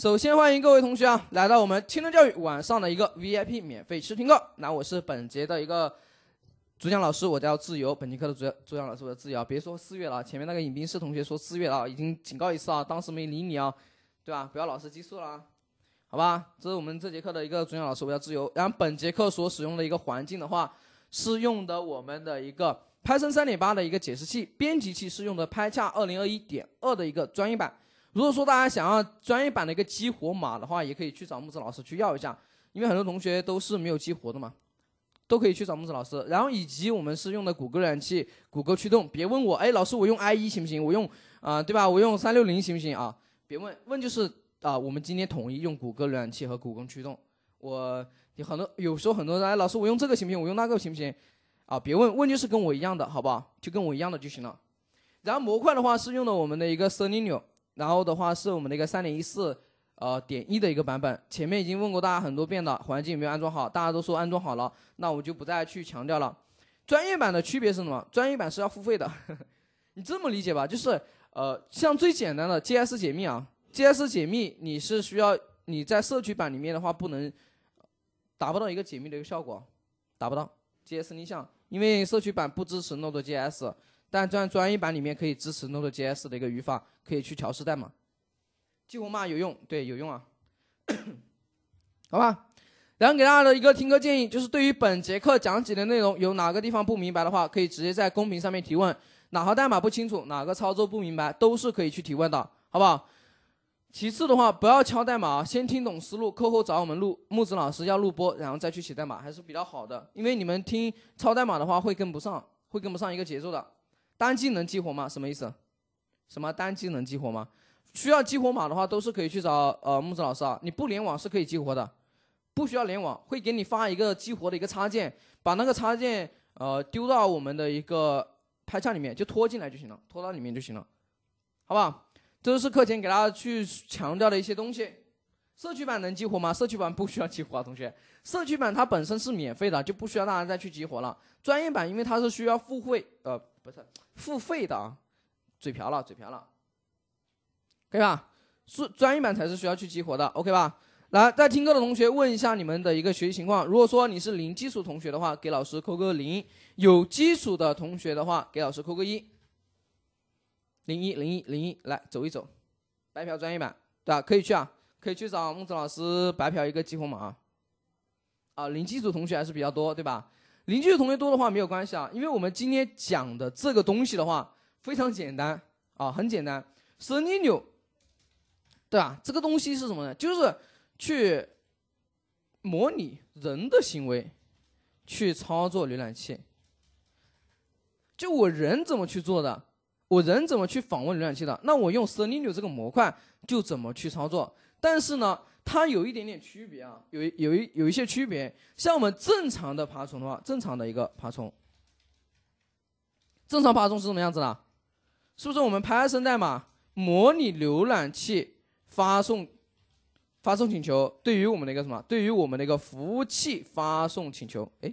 首先欢迎各位同学啊，来到我们青春教育晚上的一个 VIP 免费试听课。那我是本节的一个主讲老师，我叫自由。本节课的主主讲老师我叫自由啊，别说四月了，前面那个尹斌是同学说四月了啊，已经警告一次啊，当时没理你啊，对吧？不要老是记错了，好吧？这是我们这节课的一个主讲老师，我叫自由。然后本节课所使用的一个环境的话，是用的我们的一个 Python 三点八的一个解释器，编辑器是用的 PyCharm 二零二一点二的一个专业版。如果说大家想要专业版的一个激活码的话，也可以去找木子老师去要一下，因为很多同学都是没有激活的嘛，都可以去找木子老师。然后，以及我们是用的谷歌浏览器、谷歌驱动。别问我，哎，老师，我用 IE 行不行？我用啊，对吧？我用三六零行不行啊？别问，问就是啊，我们今天统一用谷歌浏览器和谷歌驱动。我有很多，有时候很多人，哎，老师，我用这个行不行？我用那个行不行？啊，别问，问就是跟我一样的，好不好？就跟我一样的就行了。然后模块的话是用的我们的一个 s e l e n i u m 然后的话是我们的一个三点一四，呃，点一的一个版本。前面已经问过大家很多遍了，环境有没有安装好？大家都说安装好了，那我就不再去强调了。专业版的区别是什么？专业版是要付费的。你这么理解吧，就是呃，像最简单的 GS 解密啊，GS 解密你是需要你在社区版里面的话，不能达不到一个解密的一个效果，达不到 GS 逆向，因为社区版不支持 n o d e GS。但专专业版里面可以支持 Node.js 的一个语法，可以去调试代码。激活码有用，对，有用啊。好吧，然后给大家的一个听课建议就是，对于本节课讲解的内容，有哪个地方不明白的话，可以直接在公屏上面提问，哪行代码不清楚，哪个操作不明白，都是可以去提问的，好不好？其次的话，不要敲代码，先听懂思路。课后找我们录木子老师要录播，然后再去写代码，还是比较好的。因为你们听抄代码的话，会跟不上，会跟不上一个节奏的。单机能激活吗？什么意思？什么单机能激活吗？需要激活码的话，都是可以去找呃木子老师啊。你不联网是可以激活的，不需要联网，会给你发一个激活的一个插件，把那个插件呃丢到我们的一个拍照里面，就拖进来就行了，拖到里面就行了，好不好？这是课前给大家去强调的一些东西。社区版能激活吗？社区版不需要激活啊，同学，社区版它本身是免费的，就不需要大家再去激活了。专业版因为它是需要付费呃。不是付费的啊，嘴瓢了，嘴瓢了，可以吧？是专业版才是需要去激活的，OK 吧？来，在听课的同学问一下你们的一个学习情况，如果说你是零基础同学的话，给老师扣个零；有基础的同学的话，给老师扣个一。零一零一零一，来走一走，白嫖专业版，对吧？可以去啊，可以去找孟子老师白嫖一个激活码啊。啊，零基础同学还是比较多，对吧？邻居的同学多的话没有关系啊，因为我们今天讲的这个东西的话非常简单啊，很简单。Selenium，对吧？这个东西是什么呢？就是去模拟人的行为，去操作浏览器。就我人怎么去做的，我人怎么去访问浏览器的，那我用 Selenium 这个模块就怎么去操作。但是呢？它有一点点区别啊，有有一有一些区别。像我们正常的爬虫的话，正常的一个爬虫，正常爬虫是什么样子的？是不是我们 Python 代码模拟浏览器发送发送请求，对于我们的一个什么，对于我们的一个服务器发送请求？哎，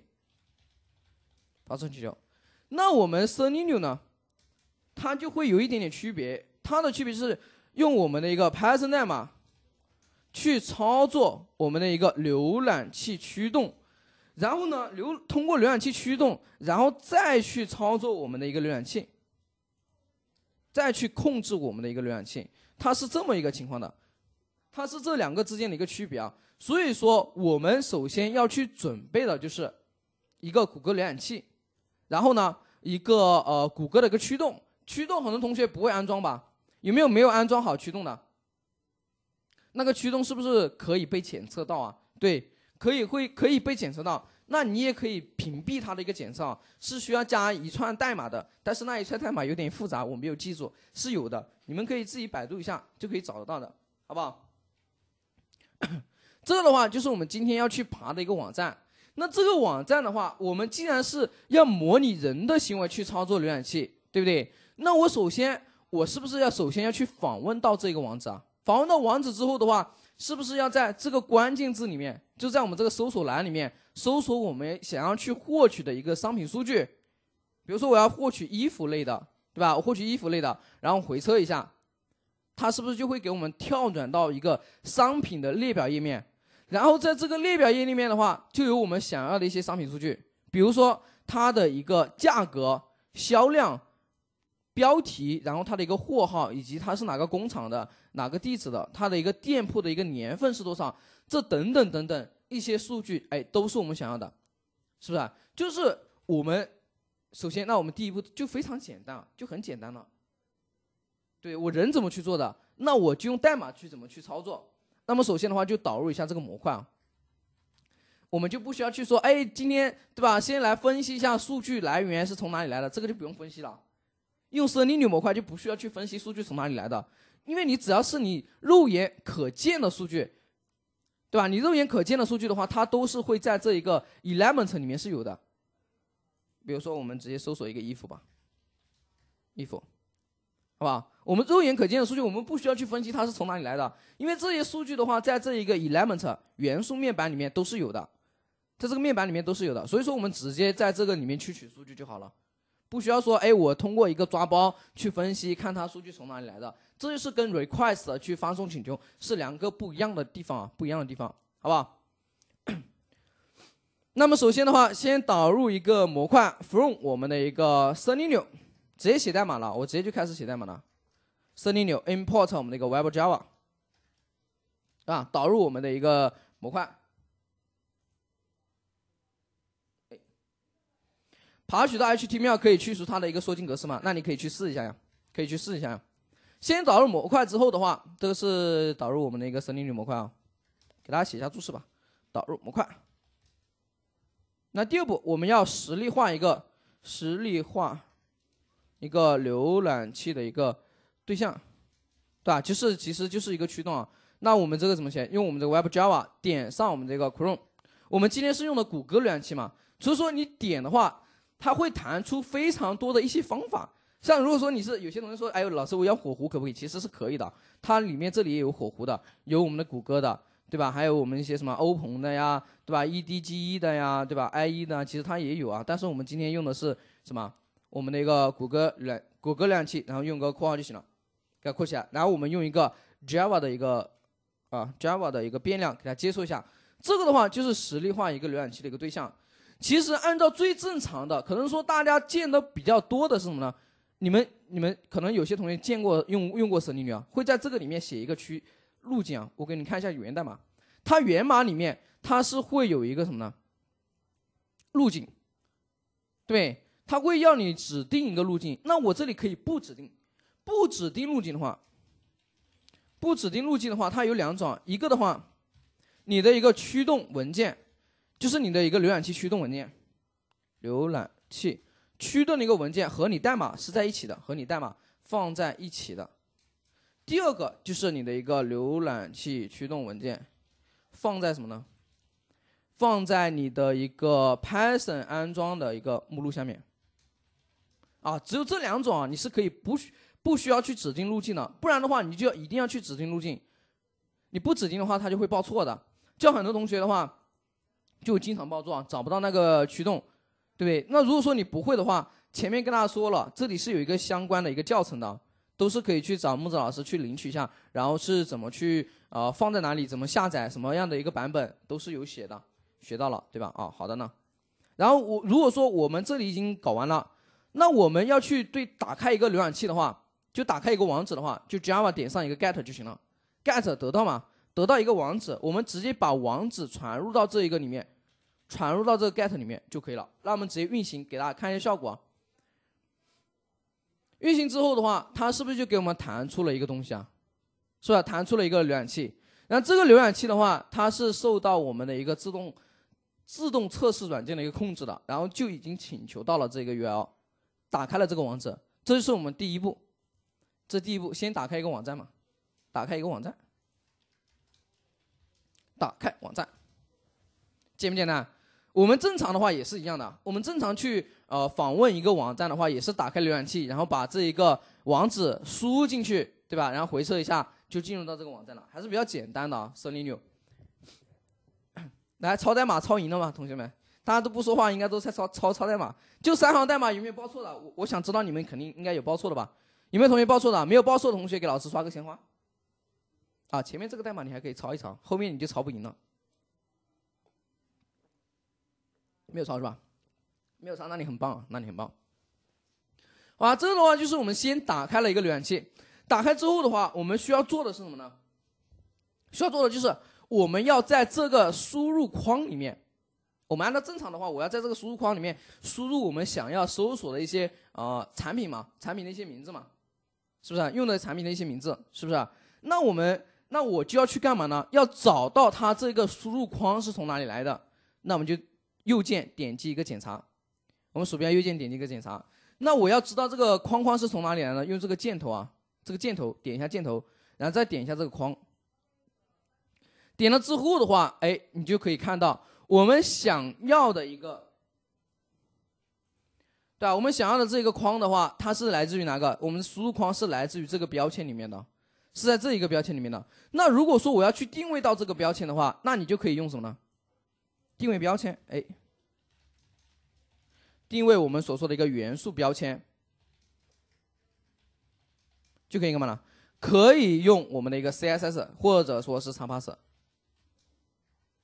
发送请求。那我们 Selenium 呢，它就会有一点点区别。它的区别是用我们的一个 Python 代码。去操作我们的一个浏览器驱动，然后呢，浏通过浏览器驱动，然后再去操作我们的一个浏览器，再去控制我们的一个浏览器，它是这么一个情况的，它是这两个之间的一个区别啊。所以说，我们首先要去准备的就是一个谷歌浏览器，然后呢，一个呃谷歌的一个驱动，驱动很多同学不会安装吧？有没有没有安装好驱动的？那个驱动是不是可以被检测到啊？对，可以会可以被检测到。那你也可以屏蔽它的一个检测，啊，是需要加一串代码的，但是那一串代码有点复杂，我没有记住，是有的，你们可以自己百度一下就可以找得到的，好不好？这的话就是我们今天要去爬的一个网站。那这个网站的话，我们既然是要模拟人的行为去操作浏览器，对不对？那我首先，我是不是要首先要去访问到这个网址啊？访问到网址之后的话，是不是要在这个关键字里面，就在我们这个搜索栏里面搜索我们想要去获取的一个商品数据？比如说我要获取衣服类的，对吧？我获取衣服类的，然后回车一下，它是不是就会给我们跳转到一个商品的列表页面？然后在这个列表页里面的话，就有我们想要的一些商品数据，比如说它的一个价格、销量。标题，然后它的一个货号，以及它是哪个工厂的、哪个地址的，它的一个店铺的一个年份是多少，这等等等等一些数据，哎，都是我们想要的，是不是？就是我们首先，那我们第一步就非常简单，就很简单了。对我人怎么去做的？那我就用代码去怎么去操作？那么首先的话，就导入一下这个模块啊。我们就不需要去说，哎，今天对吧？先来分析一下数据来源是从哪里来的，这个就不用分析了。用神经网模块就不需要去分析数据从哪里来的，因为你只要是你肉眼可见的数据，对吧？你肉眼可见的数据的话，它都是会在这一个 element 里面是有的。比如说，我们直接搜索一个衣服吧，衣服，好吧？我们肉眼可见的数据，我们不需要去分析它是从哪里来的，因为这些数据的话，在这一个 element 元素面板里面都是有的，在这个面板里面都是有的。所以说，我们直接在这个里面去取数据就好了。不需要说，哎，我通过一个抓包去分析，看它数据从哪里来的，这就是跟 request 去发送请求是两个不一样的地方啊，不一样的地方，好不好？那么首先的话，先导入一个模块 from 我们的一个 s e e n i u m 直接写代码了，我直接就开始写代码了。s e e n i u m import 我们的一个 Web Java，啊，导入我们的一个模块。爬取到 HTML 可以去除它的一个缩进格式吗？那你可以去试一下呀，可以去试一下呀。先导入模块之后的话，这个是导入我们的一个森林里模块啊。给大家写一下注释吧，导入模块。那第二步，我们要实例化一个实例化一个浏览器的一个对象，对吧？就是其实就是一个驱动啊。那我们这个怎么写？用我们这个 Web Java 点上我们这个 Chrome。我们今天是用的谷歌浏览器嘛，所以说你点的话。它会弹出非常多的一些方法，像如果说你是有些同学说，哎呦，老师我要火狐可不可以？其实是可以的，它里面这里也有火狐的，有我们的谷歌的，对吧？还有我们一些什么欧鹏的呀，对吧？EDGE 的呀，对吧？IE 的，其实它也有啊。但是我们今天用的是什么？我们的一个谷歌软，谷歌浏览器，然后用个括号就行了，给它括起来，然后我们用一个 Java 的一个啊 Java 的一个变量给它接收一下。这个的话就是实例化一个浏览器的一个对象。其实按照最正常的，可能说大家见的比较多的是什么呢？你们你们可能有些同学见过用用过神牛啊，会在这个里面写一个区路径啊。我给你看一下源代码，它源码里面它是会有一个什么呢？路径，对，它会要你指定一个路径。那我这里可以不指定，不指定路径的话，不指定路径的话，它有两种，一个的话，你的一个驱动文件。就是你的一个浏览器驱动文件，浏览器驱动的一个文件和你代码是在一起的，和你代码放在一起的。第二个就是你的一个浏览器驱动文件放在什么呢？放在你的一个 Python 安装的一个目录下面。啊，只有这两种啊，你是可以不不需要去指定路径的，不然的话你就一定要去指定路径。你不指定的话，它就会报错的。就很多同学的话。就经常报错，找不到那个驱动，对不对？那如果说你不会的话，前面跟大家说了，这里是有一个相关的一个教程的，都是可以去找木子老师去领取一下，然后是怎么去呃放在哪里，怎么下载，什么样的一个版本都是有写的，学到了对吧？啊，好的呢。然后我如果说我们这里已经搞完了，那我们要去对打开一个浏览器的话，就打开一个网址的话，就 Java 点上一个 Get 就行了，Get 得到嘛？得到一个网址，我们直接把网址传入到这一个里面，传入到这个 get 里面就可以了。那我们直接运行，给大家看一下效果。运行之后的话，它是不是就给我们弹出了一个东西啊？是吧？弹出了一个浏览器。然后这个浏览器的话，它是受到我们的一个自动自动测试软件的一个控制的，然后就已经请求到了这个 URL，打开了这个网址。这就是我们第一步，这第一步先打开一个网站嘛，打开一个网站。打开网站，简不简单？我们正常的话也是一样的。我们正常去呃访问一个网站的话，也是打开浏览器，然后把这一个网址输进去，对吧？然后回车一下，就进入到这个网站了，还是比较简单的啊。顺利没有？来，抄代码抄赢了吗？同学们，大家都不说话，应该都在抄抄抄代码。就三行代码，有没有报错的？我我想知道你们肯定应该有报错的吧？有没有同学报错的？没有报错的同学给老师刷个鲜花。啊，前面这个代码你还可以抄一抄，后面你就抄不赢了。没有抄是吧？没有抄，那你很棒啊，那你很棒。啊，这个的话就是我们先打开了一个浏览器，打开之后的话，我们需要做的是什么呢？需要做的就是我们要在这个输入框里面，我们按照正常的话，我要在这个输入框里面输入我们想要搜索的一些呃产品嘛，产品的一些名字嘛，是不是？用的产品的一些名字，是不是？那我们。那我就要去干嘛呢？要找到它这个输入框是从哪里来的？那我们就右键点击一个检查，我们鼠标右键点击一个检查。那我要知道这个框框是从哪里来的？用这个箭头啊，这个箭头点一下箭头，然后再点一下这个框。点了之后的话，哎，你就可以看到我们想要的一个，对吧？我们想要的这个框的话，它是来自于哪个？我们的输入框是来自于这个标签里面的。是在这一个标签里面的。那如果说我要去定位到这个标签的话，那你就可以用什么呢？定位标签，哎，定位我们所说的一个元素标签，就可以干嘛呢？可以用我们的一个 CSS 或者说是叉 pass。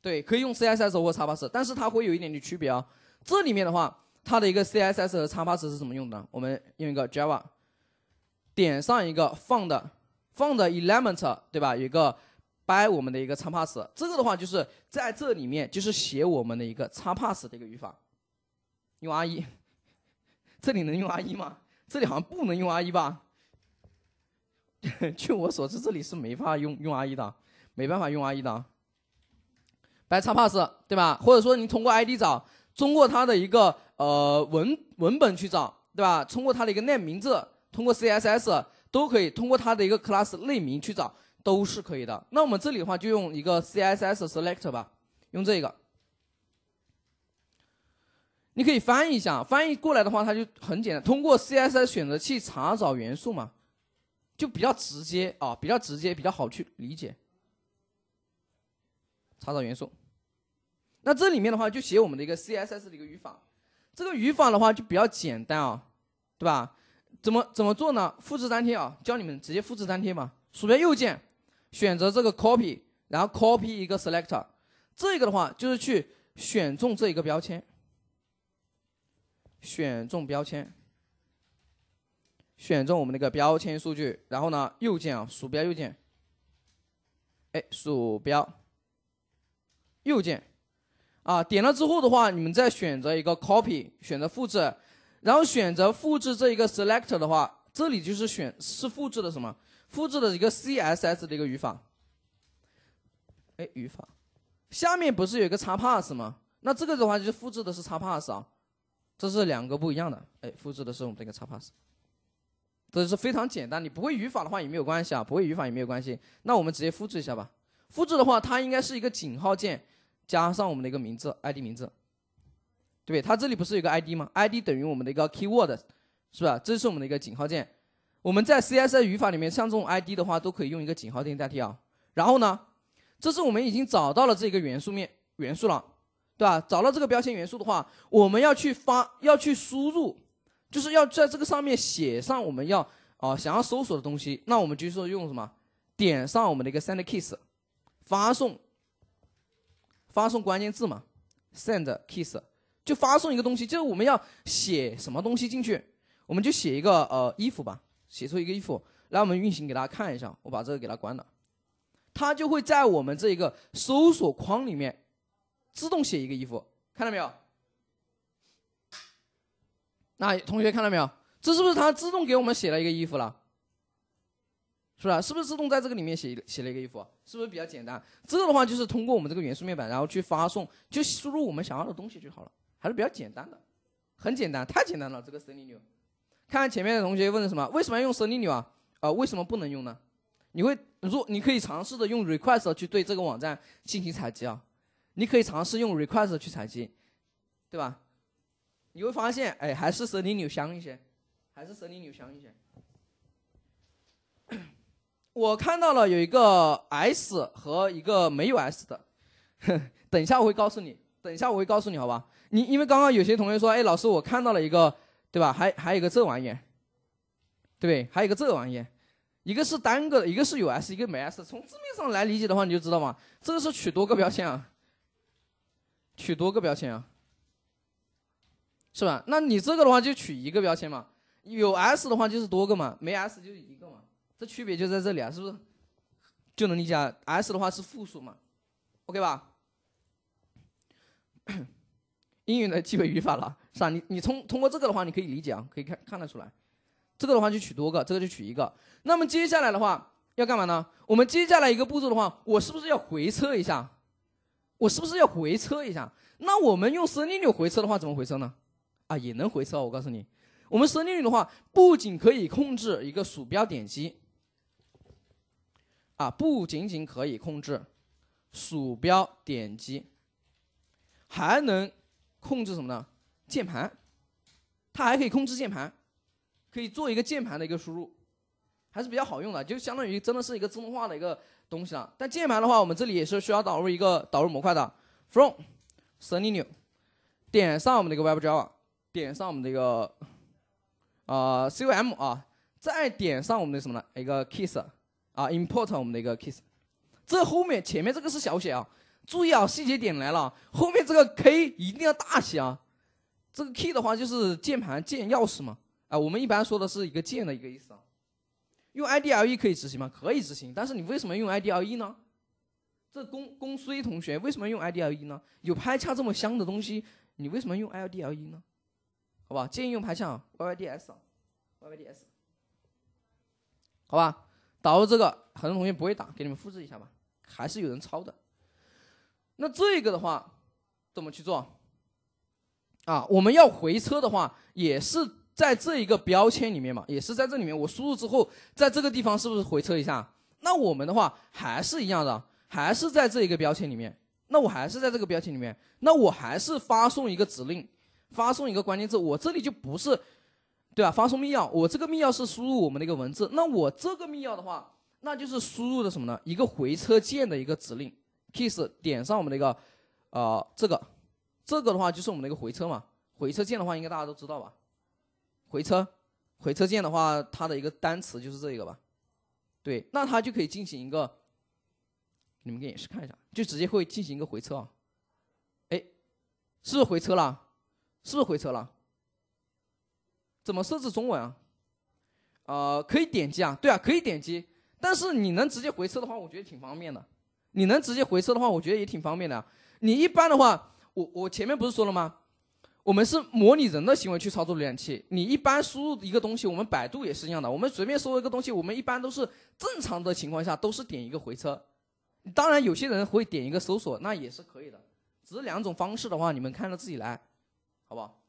对，可以用 CSS 或叉 pass，但是它会有一点点区别啊。这里面的话，它的一个 CSS 和叉 pass 是怎么用的？我们用一个 Java 点上一个放的。放的 element 对吧？有个 by 我们的一个叉 pass，这个的话就是在这里面就是写我们的一个叉 pass 的一个语法。用 r 姨，这里能用 r 姨吗？这里好像不能用 r 姨吧？据我所知，这里是没法用用 r 姨的，没办法用 r 姨的。by 叉 pass 对吧？或者说你通过 ID 找，通过它的一个呃文文本去找对吧？通过它的一个 name 名字，通过 CSS。都可以通过它的一个 class 类名去找，都是可以的。那我们这里的话就用一个 CSS selector 吧，用这个。你可以翻译一下，翻译过来的话，它就很简单，通过 CSS 选择器查找元素嘛，就比较直接啊，比较直接，比较好去理解。查找元素，那这里面的话就写我们的一个 CSS 的一个语法，这个语法的话就比较简单啊，对吧？怎么怎么做呢？复制粘贴啊，教你们直接复制粘贴嘛。鼠标右键，选择这个 copy，然后 copy 一个 selector。这个的话就是去选中这一个标签，选中标签，选中我们那个标签数据，然后呢右键啊，鼠标右键，哎，鼠标右键啊，点了之后的话，你们再选择一个 copy，选择复制。然后选择复制这一个 selector 的话，这里就是选是复制的什么？复制的一个 CSS 的一个语法。哎，语法，下面不是有一个叉 pass 吗？那这个的话就是复制的是叉 pass 啊，这是两个不一样的。哎，复制的是我们这个叉 pass。这是非常简单，你不会语法的话也没有关系啊，不会语法也没有关系。那我们直接复制一下吧。复制的话，它应该是一个井号键，加上我们的一个名字 ID 名字。对不对？它这里不是有个 ID 吗？ID 等于我们的一个 keyword，是吧？这是我们的一个井号键。我们在 CSS 语法里面，像这种 ID 的话，都可以用一个井号键代替啊。然后呢，这是我们已经找到了这个元素面元素了，对吧？找到这个标签元素的话，我们要去发，要去输入，就是要在这个上面写上我们要啊想要搜索的东西。那我们就说用什么？点上我们的一个 send keys，发送，发送关键字嘛，send keys。就发送一个东西，就是我们要写什么东西进去，我们就写一个呃衣服吧，写出一个衣服来，我们运行给大家看一下。我把这个给它关了，它就会在我们这一个搜索框里面自动写一个衣服，看到没有？那同学看到没有？这是不是它自动给我们写了一个衣服了？是吧？是？不是自动在这个里面写写了一个衣服？是不是比较简单？这个的话就是通过我们这个元素面板，然后去发送，就输入我们想要的东西就好了。还是比较简单的，很简单，太简单了。这个 Selenium，看看前面的同学问的什么？为什么要用 Selenium 啊？啊，为什么不能用呢？你会，如你可以尝试着用 Request 去对这个网站进行采集啊？你可以尝试用 Request 去采集，对吧？你会发现，哎，还是 Selenium 一些，还是 Selenium 一些。我看到了有一个 S 和一个没有 S 的，等一下我会告诉你，等一下我会告诉你，好吧？你因为刚刚有些同学说，哎，老师，我看到了一个，对吧？还还有一个这玩意，对不对？还有一个这玩意，一个是单个的，一个是有 S，一个没 S。从字面上来理解的话，你就知道嘛。这个是取多个标签啊，取多个标签啊，是吧？那你这个的话就取一个标签嘛。有 S 的话就是多个嘛，没 S 就一个嘛。这区别就在这里啊，是不是？就能理解，S 的话是复数嘛，OK 吧？英语的基本语法了，是吧？你你通通过这个的话，你可以理解啊，可以看看得出来。这个的话就取多个，这个就取一个。那么接下来的话要干嘛呢？我们接下来一个步骤的话，我是不是要回车一下？我是不是要回车一下？那我们用 s e n 回车的话，怎么回车呢？啊，也能回车。我告诉你，我们 s e n 的话，不仅可以控制一个鼠标点击，啊，不仅仅可以控制鼠标点击，还能。控制什么呢？键盘，它还可以控制键盘，可以做一个键盘的一个输入，还是比较好用的，就相当于真的是一个自动化的一个东西了。但键盘的话，我们这里也是需要导入一个导入模块的，from selenium，点上我们的一个 w e b j a v a 点上我们的一个啊 com 啊，再点上我们的什么呢？一个 k i s s 啊，import 我们的一个 k i s s 这后面前面这个是小写啊。注意啊，细节点来了，后面这个 K 一定要大写啊。这个 K 的话就是键盘键钥匙嘛，啊，我们一般说的是一个键的一个意思啊。用 IDL E 可以执行吗？可以执行，但是你为什么用 IDL E 呢？这公公虽同学为什么用 IDL E 呢？有拍恰这么香的东西，你为什么用 L D L E 呢？好吧，建议用拍恰啊，Y Y D S 啊，Y Y D S。好吧，导入这个，很多同学不会打，给你们复制一下吧，还是有人抄的。那这个的话怎么去做啊？我们要回车的话，也是在这一个标签里面嘛，也是在这里面。我输入之后，在这个地方是不是回车一下？那我们的话还是一样的，还是在这一个标签里面。那我还是在这个标签里面，那我还是发送一个指令，发送一个关键字。我这里就不是对吧？发送密钥，我这个密钥是输入我们的一个文字。那我这个密钥的话，那就是输入的什么呢？一个回车键的一个指令。Kiss 点上我们的一个，呃，这个，这个的话就是我们的一个回车嘛。回车键的话，应该大家都知道吧？回车，回车键的话，它的一个单词就是这个吧？对，那它就可以进行一个，你们给演示看一下，就直接会进行一个回车。啊。哎，是不是回车了？是不是回车了？怎么设置中文啊？呃，可以点击啊，对啊，可以点击。但是你能直接回车的话，我觉得挺方便的。你能直接回车的话，我觉得也挺方便的。你一般的话，我我前面不是说了吗？我们是模拟人的行为去操作浏览器。你一般输入一个东西，我们百度也是一样的。我们随便搜一个东西，我们一般都是正常的情况下都是点一个回车。当然，有些人会点一个搜索，那也是可以的。只是两种方式的话，你们看着自己来，好不好？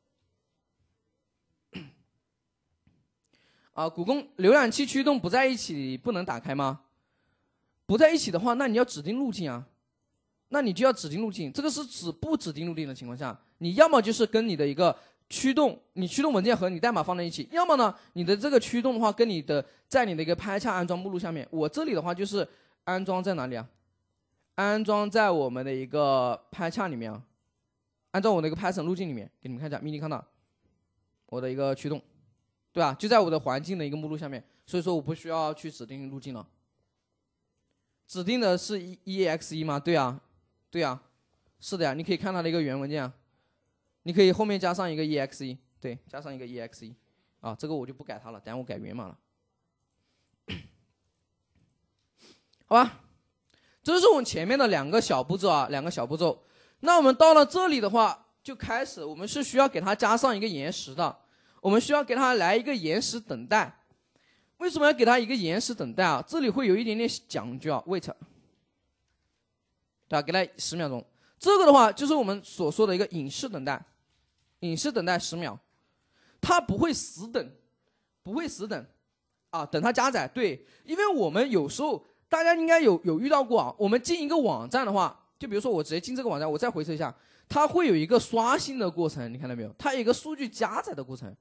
啊，古宫浏览器驱动不在一起，不能打开吗？不在一起的话，那你要指定路径啊，那你就要指定路径。这个是指不指定路径的情况下，你要么就是跟你的一个驱动，你驱动文件和你代码放在一起；要么呢，你的这个驱动的话，跟你的在你的一个拍恰安装目录下面。我这里的话就是安装在哪里啊？安装在我们的一个拍恰里面啊，安装我的一个拍 n 路径里面，给你们看一下 Mini kana 我的一个驱动，对吧？就在我的环境的一个目录下面，所以说我不需要去指定路径了。指定的是 e x e 吗？对啊，对啊，是的呀。你可以看它的一个源文件，啊，你可以后面加上一个 e x e，对，加上一个 e x e，啊，这个我就不改它了，等我改源码了。好吧，这是我们前面的两个小步骤啊，两个小步骤。那我们到了这里的话，就开始，我们是需要给它加上一个延时的，我们需要给它来一个延时等待。为什么要给它一个延时等待啊？这里会有一点点讲究啊，wait，对吧？给它十秒钟。这个的话就是我们所说的一个隐式等待，隐式等待十秒，它不会死等，不会死等，啊，等它加载对。因为我们有时候大家应该有有遇到过啊，我们进一个网站的话，就比如说我直接进这个网站，我再回测一下，它会有一个刷新的过程，你看到没有？它有一个数据加载的过程。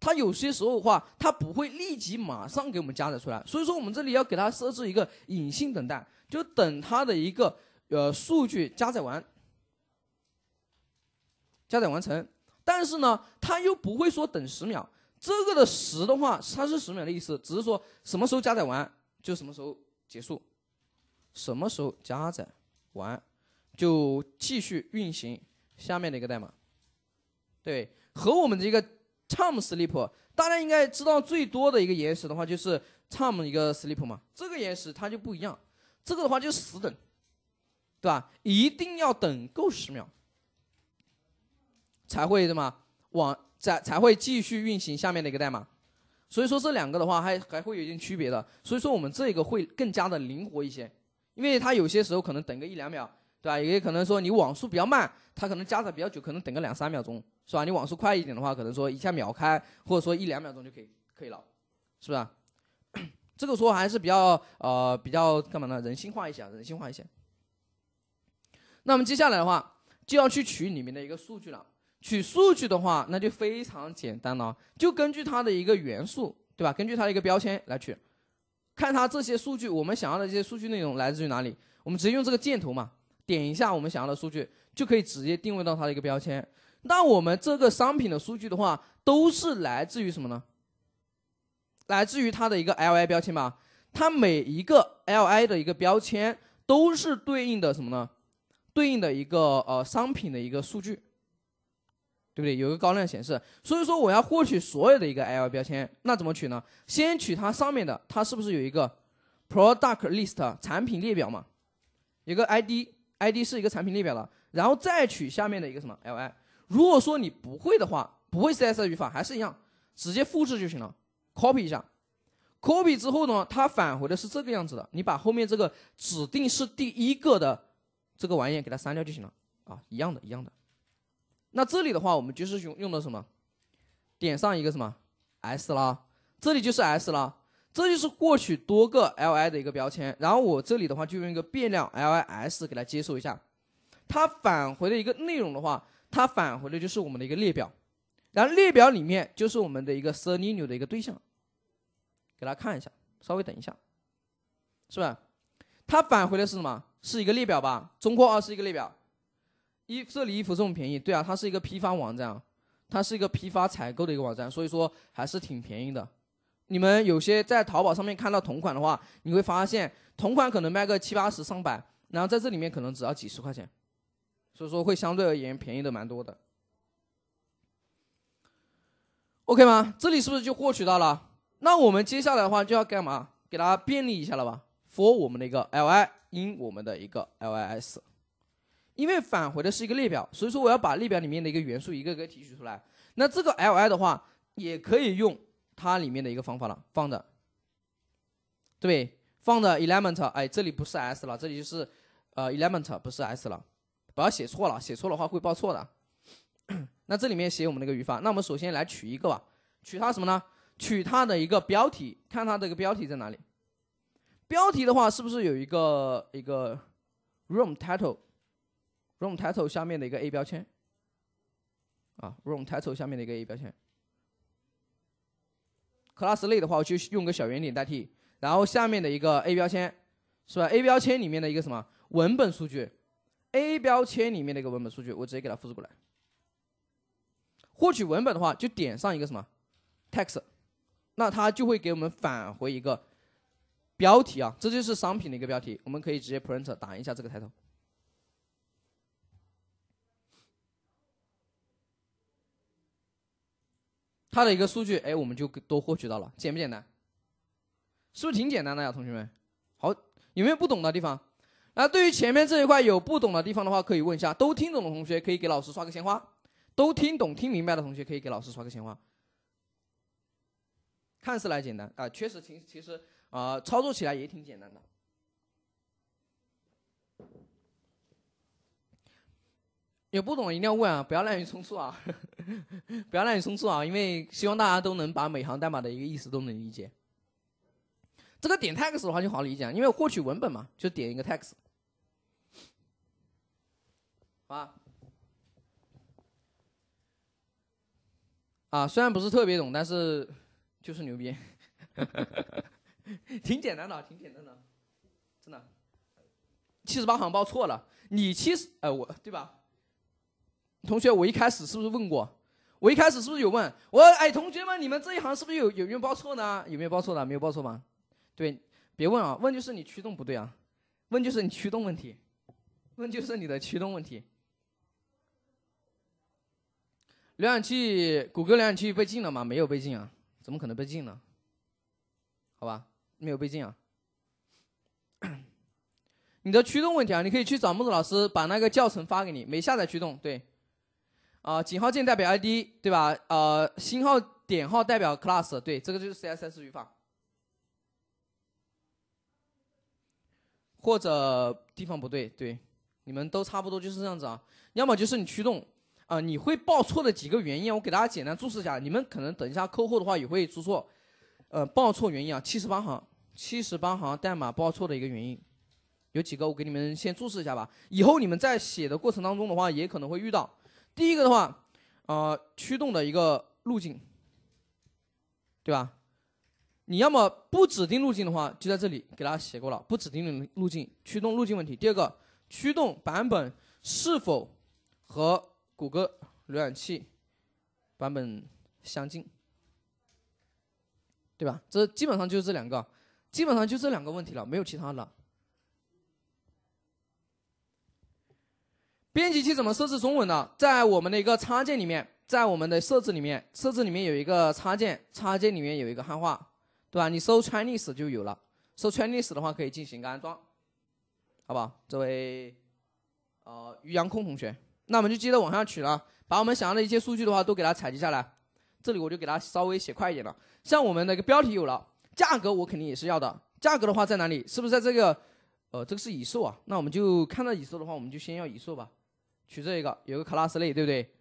它有些时候的话，它不会立即马上给我们加载出来，所以说我们这里要给它设置一个隐性等待，就等它的一个呃数据加载完，加载完成。但是呢，它又不会说等十秒，这个的十的话，它是十秒的意思，只是说什么时候加载完就什么时候结束，什么时候加载完就继续运行下面的一个代码，对，和我们这个。Tom sleep，大家应该知道最多的一个延时的话就是 Tom 一个 sleep 嘛，这个延时它就不一样，这个的话就是死等，对吧？一定要等够十秒，才会什么往在才会继续运行下面的一个代码，所以说这两个的话还还会有一点区别的，所以说我们这个会更加的灵活一些，因为它有些时候可能等个一两秒。对吧？也可能说你网速比较慢，它可能加载比较久，可能等个两三秒钟，是吧？你网速快一点的话，可能说一下秒开，或者说一两秒钟就可以，可以了，是不是？这个说还是比较呃比较干嘛呢？人性化一些，人性化一些。那么接下来的话就要去取里面的一个数据了。取数据的话，那就非常简单了，就根据它的一个元素，对吧？根据它的一个标签来取，看它这些数据，我们想要的这些数据内容来自于哪里？我们直接用这个箭头嘛。点一下我们想要的数据，就可以直接定位到它的一个标签。那我们这个商品的数据的话，都是来自于什么呢？来自于它的一个 LI 标签吧。它每一个 LI 的一个标签都是对应的什么呢？对应的一个呃商品的一个数据，对不对？有一个高亮显示。所以说我要获取所有的一个 LI 标签，那怎么取呢？先取它上面的，它是不是有一个 product list 产品列表嘛？有个 ID。id 是一个产品列表了，然后再取下面的一个什么 li。如果说你不会的话，不会 css 语法还是一样，直接复制就行了，copy 一下。copy 之后呢，它返回的是这个样子的，你把后面这个指定是第一个的这个玩意给它删掉就行了啊，一样的一样的。那这里的话，我们就是用用的什么，点上一个什么 s 啦，这里就是 s 啦。这就是获取多个 L I 的一个标签，然后我这里的话就用一个变量 L I S 给它接收一下，它返回的一个内容的话，它返回的就是我们的一个列表，然后列表里面就是我们的一个 s e r e n i u m 的一个对象，给大家看一下，稍微等一下，是吧？它返回的是什么？是一个列表吧？中括号是一个列表，衣这里衣服这么便宜，对啊，它是一个批发网站，它是一个批发采购的一个网站，所以说还是挺便宜的。你们有些在淘宝上面看到同款的话，你会发现同款可能卖个七八十上百，然后在这里面可能只要几十块钱，所以说会相对而言便宜的蛮多的。OK 吗？这里是不是就获取到了？那我们接下来的话就要干嘛？给大家便利一下了吧。for 我们的一个 li，in 我们的一个 lis，因为返回的是一个列表，所以说我要把列表里面的一个元素一个个提取出来。那这个 li 的话也可以用。它里面的一个方法了，放的，对放的 element，哎，这里不是 s 了，这里就是，呃，element 不是 s 了，不要写错了，写错的话会报错的。那这里面写我们的一个语法，那我们首先来取一个吧，取它什么呢？取它的一个标题，看它的一个标题在哪里？标题的话，是不是有一个一个 room title？room title 下面的一个 a 标签，啊，room title 下面的一个 a 标签。class 类的话，我就用个小圆点代替。然后下面的一个 A 标签，是吧？A 标签里面的一个什么文本数据？A 标签里面的一个文本数据，我直接给它复制过来。获取文本的话，就点上一个什么 text，那它就会给我们返回一个标题啊，这就是商品的一个标题，我们可以直接 print 打印一下这个抬头。它的一个数据，哎，我们就都获取到了，简不简单？是不是挺简单的呀，同学们？好，有没有不懂的地方？那对于前面这一块有不懂的地方的话，可以问一下。都听懂的同学可以给老师刷个鲜花。都听懂、听明白的同学可以给老师刷个鲜花。看似来简单啊，确实其其实啊，操作起来也挺简单的。有不懂的一定要问啊！不要滥竽充数啊！不要滥竽充数啊！因为希望大家都能把每行代码的一个意思都能理解。这个点 text 的话就好理解，因为获取文本嘛，就点一个 text，好吧？啊，虽然不是特别懂，但是就是牛逼，挺简单的，挺简单的，真的。七十八行报错了，你七十哎，我对吧？同学，我一开始是不是问过？我一开始是不是有问？我哎，同学们，你们这一行是不是有有没有报错呢？有没有报错的？没有报错吗？对，别问啊，问就是你驱动不对啊，问就是你驱动问题，问就是你的驱动问题。浏览器，谷歌浏览器被禁了吗？没有被禁啊，怎么可能被禁呢？好吧，没有被禁啊。你的驱动问题啊，你可以去找木子老师，把那个教程发给你，没下载驱动，对。啊，井号键代表 ID，对吧？呃，星号点号代表 class，对，这个就是 CSS 语法。或者地方不对，对，你们都差不多就是这样子啊。要么就是你驱动啊，你会报错的几个原因，我给大家简单注释一下。你们可能等一下课后的话也会出错，呃，报错原因啊，七十八行，七十八行代码报错的一个原因，有几个我给你们先注释一下吧。以后你们在写的过程当中的话，也可能会遇到。第一个的话，呃，驱动的一个路径，对吧？你要么不指定路径的话，就在这里给大家写过了，不指定的路径，驱动路径问题。第二个，驱动版本是否和谷歌浏览器版本相近，对吧？这基本上就是这两个，基本上就这两个问题了，没有其他的。编辑器怎么设置中文呢？在我们的一个插件里面，在我们的设置里面，设置里面有一个插件，插件里面有一个汉化，对吧？你搜 Chinese 就有了。搜 Chinese 的话可以进行一个安装，好不好？这位呃于阳空同学，那我们就接着往下取了，把我们想要的一些数据的话都给它采集下来。这里我就给它稍微写快一点了。像我们的一个标题有了，价格我肯定也是要的。价格的话在哪里？是不是在这个？呃，这个是已售啊。那我们就看到已售的话，我们就先要已售吧。取这一个，有个 class 类，对不对？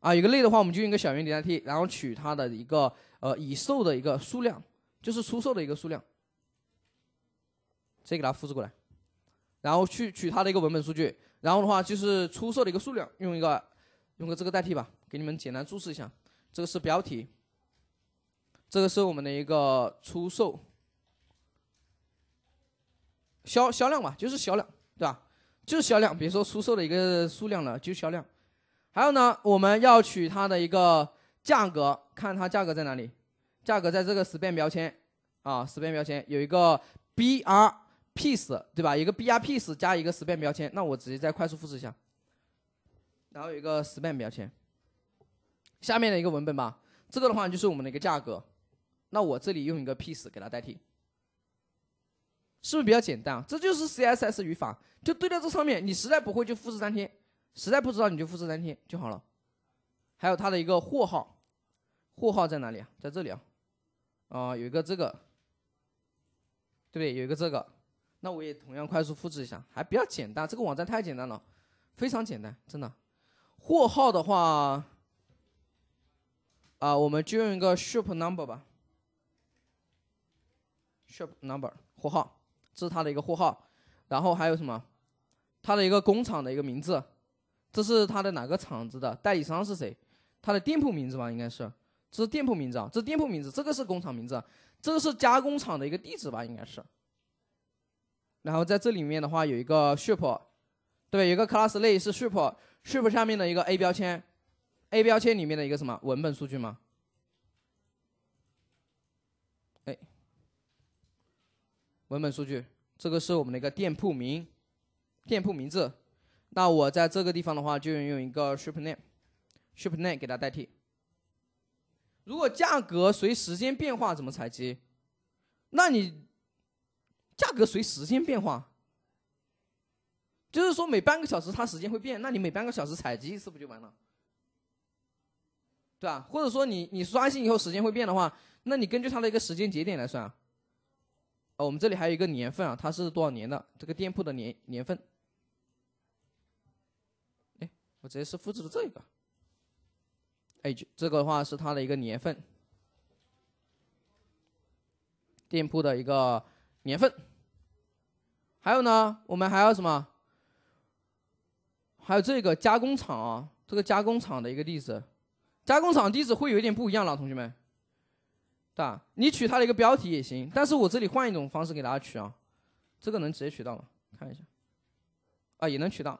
啊，有个类的话，我们就用个小圆点代替，然后取它的一个呃已售的一个数量，就是出售的一个数量。直接给它复制过来，然后去取它的一个文本数据，然后的话就是出售的一个数量，用一个用个这个代替吧。给你们简单注释一下，这个是标题，这个是我们的一个出售销销量嘛，就是销量，对吧？就是销量，比如说出售的一个数量了，就销量。还有呢，我们要取它的一个价格，看它价格在哪里。价格在这个识别标签啊，识别标签有一个 B R piece，对吧？一个 B R piece 加一个识别标签，那我直接再快速复制一下。然后有一个识别标签，下面的一个文本吧。这个的话就是我们的一个价格，那我这里用一个 piece 给它代替。是不是比较简单啊？这就是 CSS 语法，就对在这上面。你实在不会就复制粘贴，实在不知道你就复制粘贴就好了。还有它的一个货号，货号在哪里啊？在这里啊，啊有一个这个，对不对？有一个这个，那我也同样快速复制一下，还比较简单。这个网站太简单了，非常简单，真的。货号的话，啊，我们就用一个 s h i p number 吧 s h i p number 货号。这是他的一个货号，然后还有什么？他的一个工厂的一个名字，这是他的哪个厂子的？代理商是谁？他的店铺名字吧，应该是，这是店铺名字啊，这店铺名字，这个是工厂名字，这个是加工厂的一个地址吧，应该是。然后在这里面的话，有一个 ship，对，有个 class 类是 ship，ship 下面的一个 a 标签，a 标签里面的一个什么文本数据吗？文本数据，这个是我们的一个店铺名，店铺名字。那我在这个地方的话，就用一个 s h i p name，s h i p name 给它代替。如果价格随时间变化怎么采集？那你价格随时间变化，就是说每半个小时它时间会变，那你每半个小时采集一次不就完了？对吧？或者说你你刷新以后时间会变的话，那你根据它的一个时间节点来算。我们这里还有一个年份啊，它是多少年的？这个店铺的年年份。哎，我直接是复制的这个。哎，这个的话是它的一个年份，店铺的一个年份。还有呢，我们还要什么？还有这个加工厂啊，这个加工厂的一个地址，加工厂地址会有一点不一样了，同学们。对吧？你取它的一个标题也行，但是我这里换一种方式给大家取啊，这个能直接取到吗？看一下，啊，也能取到。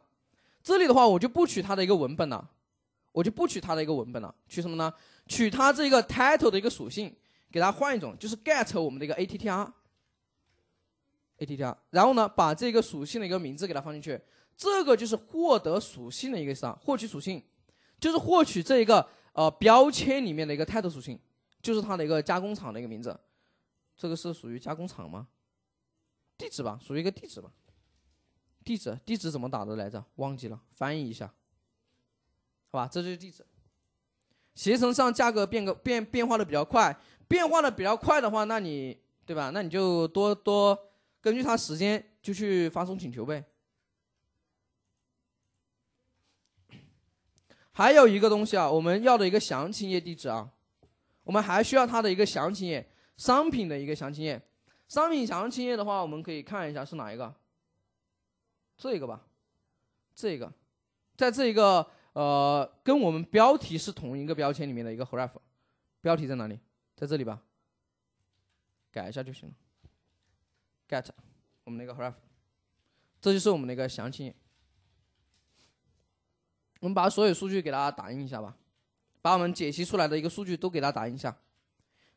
这里的话，我就不取它的一个文本了，我就不取它的一个文本了，取什么呢？取它这个 title 的一个属性，给它换一种，就是 get 我们的一个 attr，attr，然后呢，把这个属性的一个名字给它放进去，这个就是获得属性的一个意思啊，获取属性，就是获取这一个呃标签里面的一个 title 属性。就是它的一个加工厂的一个名字，这个是属于加工厂吗？地址吧，属于一个地址吧。地址，地址怎么打的来着？忘记了，翻译一下。好吧，这就是地址。携程上价格变更变变化的比较快，变化的比较快的话，那你对吧？那你就多多根据它时间就去发送请求呗。还有一个东西啊，我们要的一个详情页地址啊。我们还需要它的一个详情页，商品的一个详情页。商品详情页的话，我们可以看一下是哪一个，这一个吧，这一个，在这一个呃，跟我们标题是同一个标签里面的一个 href，标题在哪里？在这里吧，改一下就行了。get 我们那个 href，这就是我们的一个详情页。我们把所有数据给大家打印一下吧。把我们解析出来的一个数据都给它打印一下。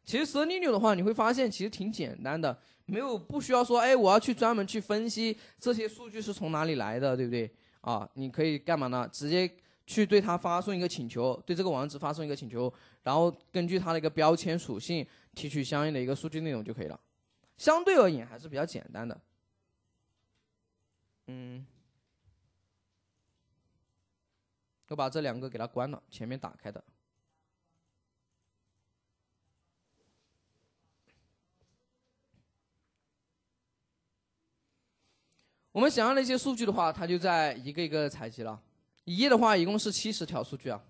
其实 Selenium 的话，你会发现其实挺简单的，没有不需要说，哎，我要去专门去分析这些数据是从哪里来的，对不对？啊，你可以干嘛呢？直接去对它发送一个请求，对这个网址发送一个请求，然后根据它的一个标签属性提取相应的一个数据内容就可以了。相对而言还是比较简单的。嗯，我把这两个给它关了，前面打开的。我们想要的一些数据的话，它就在一个一个采集了。一页的话，一共是七十条数据啊。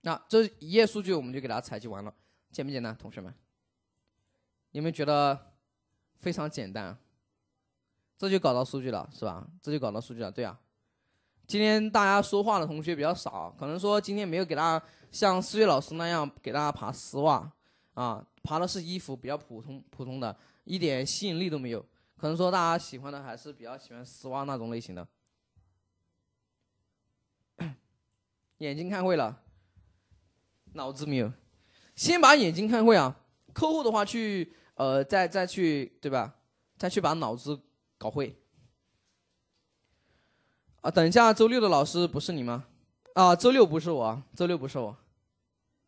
那这一页数据我们就给它采集完了，简不简单，同学们？你们觉得非常简单？这就搞到数据了，是吧？这就搞到数据了，对啊。今天大家说话的同学比较少，可能说今天没有给大家像思学老师那样给大家爬丝袜啊，爬的是衣服，比较普通普通的，一点吸引力都没有。可能说大家喜欢的还是比较喜欢丝袜那种类型的，眼睛看会了，脑子没有，先把眼睛看会啊，客户的话去呃再再去对吧，再去把脑子搞会，啊，等一下周六的老师不是你吗？啊，周六不是我，周六不是我，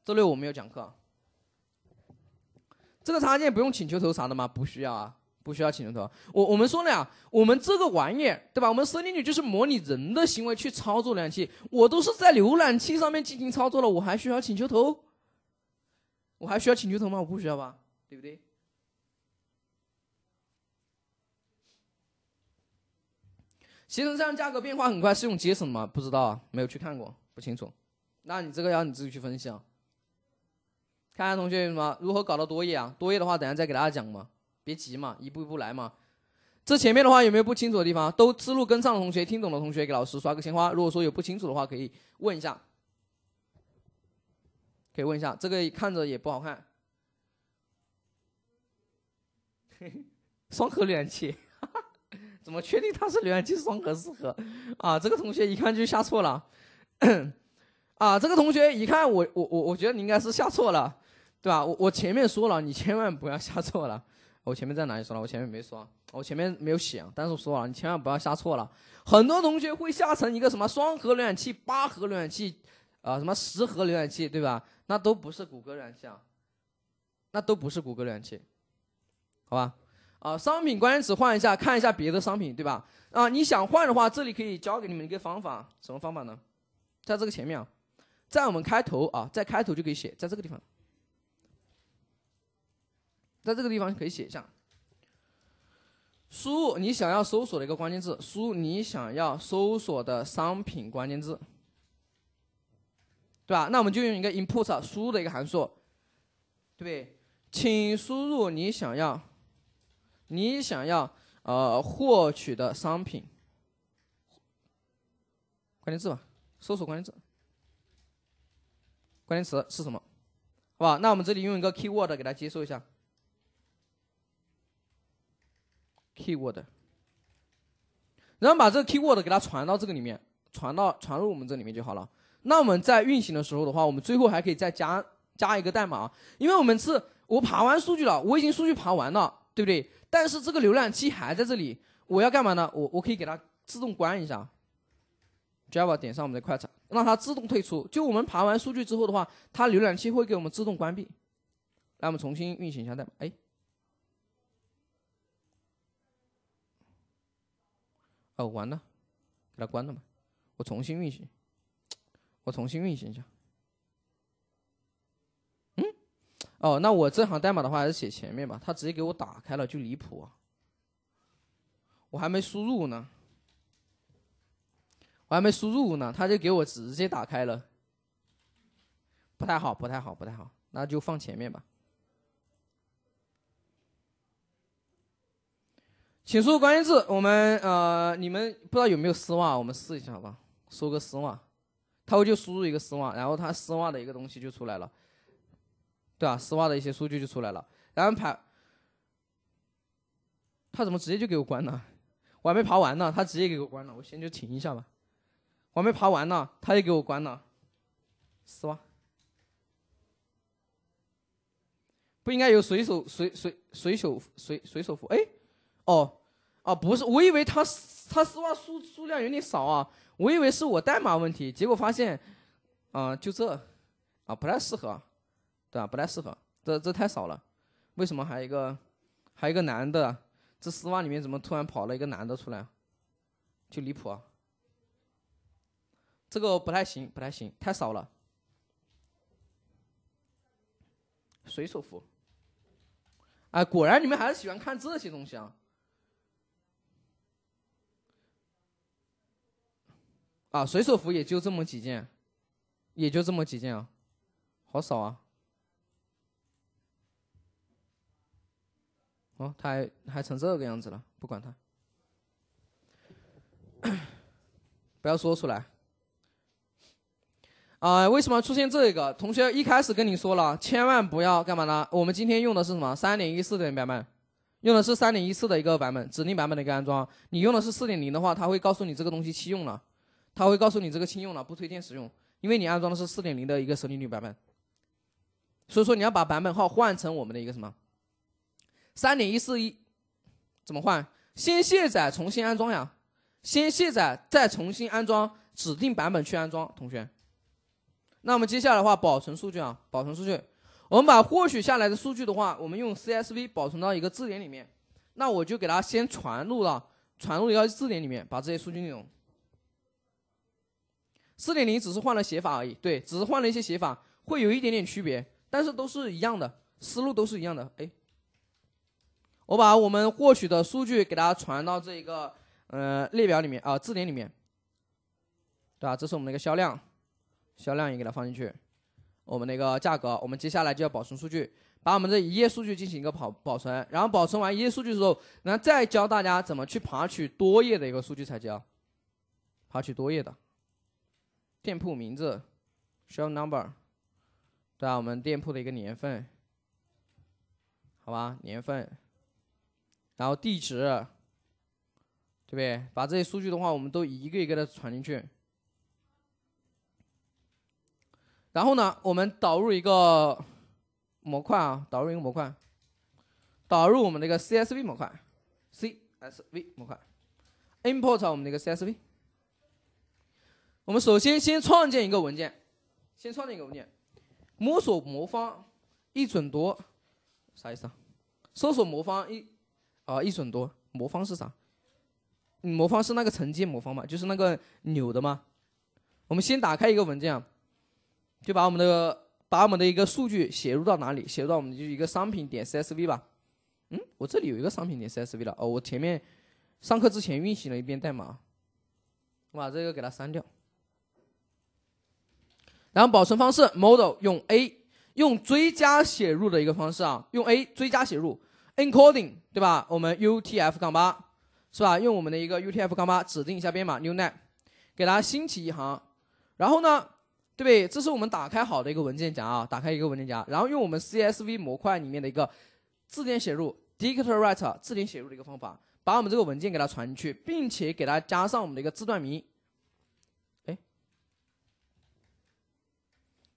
周六我没有讲课，这个插件不用请求头啥的吗？不需要啊。不需要请求头，我我们说了呀，我们这个玩意儿，对吧？我们森林里就是模拟人的行为去操作浏览器，我都是在浏览器上面进行操作了，我还需要请求头？我还需要请求头吗？我不需要吧，对不对？携程上价格变化很快，是用节省吗？不知道啊，没有去看过，不清楚。那你这个要你自己去分析啊。看看同学有什么如何搞到多页啊？多页的话，等下再给大家讲嘛。别急嘛，一步一步来嘛。这前面的话有没有不清楚的地方？都思路跟上的同学，听懂的同学给老师刷个鲜花。如果说有不清楚的话，可以问一下，可以问一下。这个看着也不好看，双核浏览器，怎么确定它是浏览器是双核是核？啊，这个同学一看就下错了。啊，这个同学一看我我我我觉得你应该是下错了，对吧？我我前面说了，你千万不要下错了。我前面在哪里说了？我前面没说，我前面没有写，但是我说了，你千万不要下错了。很多同学会下成一个什么双核浏览器、八核浏览器，啊，什么十核浏览器，对吧？那都不是谷歌浏览器，啊，那都不是谷歌浏览器，好吧？啊，商品关键词换一下，看一下别的商品，对吧？啊，你想换的话，这里可以教给你们一个方法，什么方法呢？在这个前面，在我们开头啊，在开头就可以写，在这个地方。在这个地方可以写一下，输入你想要搜索的一个关键字，输入你想要搜索的商品关键字，对吧？那我们就用一个 input 输入的一个函数，对不对？请输入你想要，你想要呃获取的商品关键字吧，搜索关键字，关键词是什么？好吧，那我们这里用一个 keyword 给它接收一下。keyword，然后把这个 keyword 给它传到这个里面，传到传入我们这里面就好了。那我们在运行的时候的话，我们最后还可以再加加一个代码，因为我们是，我爬完数据了，我已经数据爬完了，对不对？但是这个浏览器还在这里，我要干嘛呢？我我可以给它自动关一下，Java 点上我们的快捷，让它自动退出。就我们爬完数据之后的话，它浏览器会给我们自动关闭。来，我们重新运行一下代码，哎。哦，完了，给它关了嘛。我重新运行，我重新运行一下。嗯，哦，那我这行代码的话，还是写前面吧。它直接给我打开了，就离谱啊。我还没输入呢，我还没输入呢，它就给我直接打开了，不太好，不太好，不太好。那就放前面吧。请输入关键字，我们呃，你们不知道有没有丝袜，我们试一下好吧？搜个丝袜，它会就输入一个丝袜，然后它丝袜的一个东西就出来了，对吧？丝袜的一些数据就出来了，然后排，他怎么直接就给我关了？我还没爬完呢，他直接给我关了，我先就停一下吧，我还没爬完呢，他也给我关了，丝袜，不应该有水手水水水手水水手服哎，哦。啊，不是，我以为他他丝袜数数量有点少啊，我以为是我代码问题，结果发现，啊，就这，啊，不太适合，对吧？不太适合，这这太少了，为什么还有一个还有一个男的？这丝袜里面怎么突然跑了一个男的出来？就离谱啊！这个不太行，不太行，太少了。水手服，哎，果然你们还是喜欢看这些东西啊。啊，水手服也就这么几件，也就这么几件啊，好少啊！哦，他还还成这个样子了，不管他，不要说出来。啊，为什么出现这个？同学一开始跟你说了，千万不要干嘛呢？我们今天用的是什么？三点一四的版本，用的是三点一四的一个版本，指令版本的一个安装。你用的是四点零的话，它会告诉你这个东西弃用了。他会告诉你这个轻用了，不推荐使用，因为你安装的是四点零的一个手写率版本，所以说你要把版本号换成我们的一个什么？三点一四一，怎么换？先卸载，重新安装呀！先卸载，再重新安装指定版本去安装，同学。那么接下来的话，保存数据啊，保存数据。我们把获取下来的数据的话，我们用 CSV 保存到一个字典里面。那我就给它先传入了，传入到字典里面，把这些数据内容。四点零只是换了写法而已，对，只是换了一些写法，会有一点点区别，但是都是一样的，思路都是一样的。哎，我把我们获取的数据给大家传到这一个呃列表里面啊，字典里面，对吧？这是我们的一个销量，销量也给它放进去，我们那个价格，我们接下来就要保存数据，把我们这一页数据进行一个保保存，然后保存完一页数据之后，然后再教大家怎么去爬取多页的一个数据采集啊，爬取多页的。店铺名字 s h o w number，对啊，我们店铺的一个年份，好吧，年份，然后地址，对不对？把这些数据的话，我们都一个一个的传进去。然后呢，我们导入一个模块啊，导入一个模块，导入我们那个 CSV 模块，CSV 模块，import 我们那个 CSV。我们首先先创建一个文件，先创建一个文件，摸索魔方一准多，啥意思啊？搜索魔方一啊一准多，魔方是啥？魔方是那个承接魔方嘛，就是那个扭的嘛。我们先打开一个文件，就把我们的把我们的一个数据写入到哪里？写入到我们就一个商品点 CSV 吧。嗯，我这里有一个商品点 CSV 了。哦，我前面上课之前运行了一遍代码，我把这个给它删掉。然后保存方式，model 用 a 用追加写入的一个方式啊，用 a 追加写入，encoding 对吧？我们 UTF-8 杠是吧？用我们的一个 UTF-8 杠指定一下编码。new n e 给它新起一行，然后呢，对不对？这是我们打开好的一个文件夹啊，打开一个文件夹，然后用我们 CSV 模块里面的一个字典写入 dict write 字典写入的一个方法，把我们这个文件给它传进去，并且给它加上我们的一个字段名。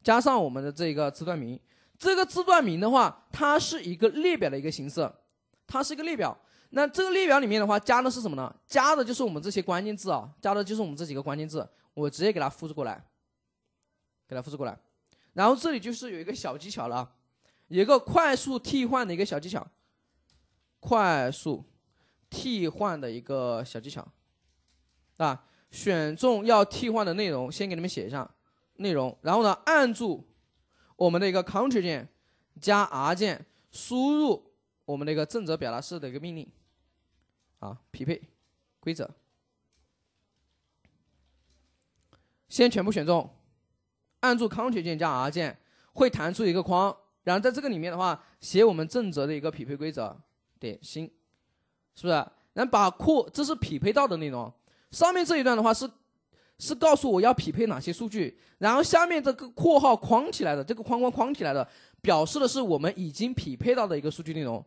加上我们的这一个字段名，这个字段名的话，它是一个列表的一个形式，它是一个列表。那这个列表里面的话，加的是什么呢？加的就是我们这些关键字啊，加的就是我们这几个关键字。我直接给它复制过来，给它复制过来。然后这里就是有一个小技巧了，一个快速替换的一个小技巧，快速替换的一个小技巧，啊，选中要替换的内容，先给你们写一下。内容，然后呢，按住我们的一个 c t r l 键加 R 键，输入我们的一个正则表达式的一个命令，啊，匹配规则。先全部选中，按住 c t r l 键加 R 键，会弹出一个框，然后在这个里面的话，写我们正则的一个匹配规则，点新，是不是？然后把库这是匹配到的内容，上面这一段的话是。是告诉我要匹配哪些数据，然后下面这个括号框起来的，这个框框框起来的，表示的是我们已经匹配到的一个数据内容。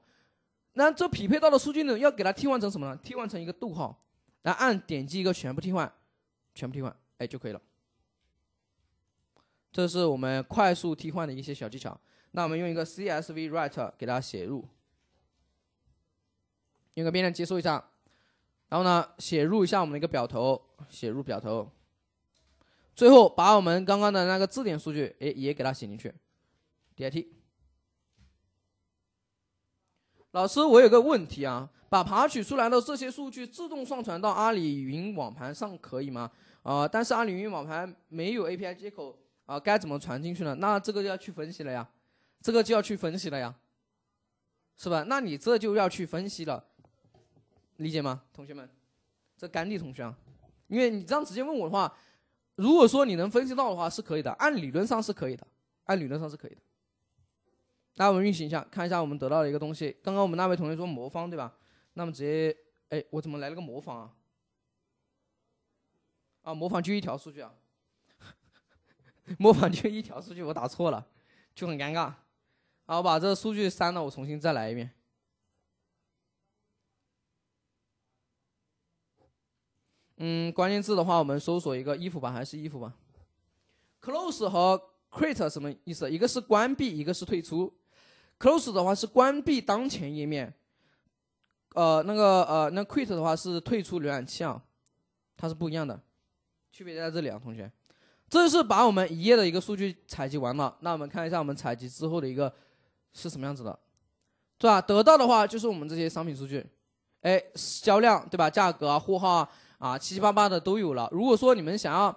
那这匹配到的数据内容要给它替换成什么呢？替换成一个逗号，然后按点击一个全部替换，全部替换，哎就可以了。这是我们快速替换的一些小技巧。那我们用一个 CSV write 给它写入，用个变量接收一下，然后呢写入一下我们的一个表头，写入表头。最后把我们刚刚的那个字典数据，哎，也给它写进去。点二题，老师，我有个问题啊，把爬取出来的这些数据自动上传到阿里云网盘上可以吗？啊，但是阿里云网盘没有 API 接口啊，该怎么传进去呢？那这个就要去分析了呀，这个就要去分析了呀，是吧？那你这就要去分析了，理解吗，同学们？这甘地同学啊，因为你这样直接问我的话。如果说你能分析到的话，是可以的。按理论上是可以的，按理论上是可以的。那我们运行一下，看一下我们得到的一个东西。刚刚我们那位同学说魔方，对吧？那么直接，哎，我怎么来了个魔方啊？啊，模仿就一条数据啊，模 仿就一条数据，我打错了，就很尴尬。好，我把这个数据删了，我重新再来一遍。嗯，关键字的话，我们搜索一个衣服吧，还是衣服吧。close 和 r e i t 什么意思？一个是关闭，一个是退出。close 的话是关闭当前页面，呃，那个呃，那 quit 的话是退出浏览器啊，它是不一样的，区别在这里啊，同学。这就是把我们一页的一个数据采集完了。那我们看一下我们采集之后的一个是什么样子的，对吧？得到的话就是我们这些商品数据，哎，销量对吧？价格啊，货号啊。啊，七七八八的都有了。如果说你们想要，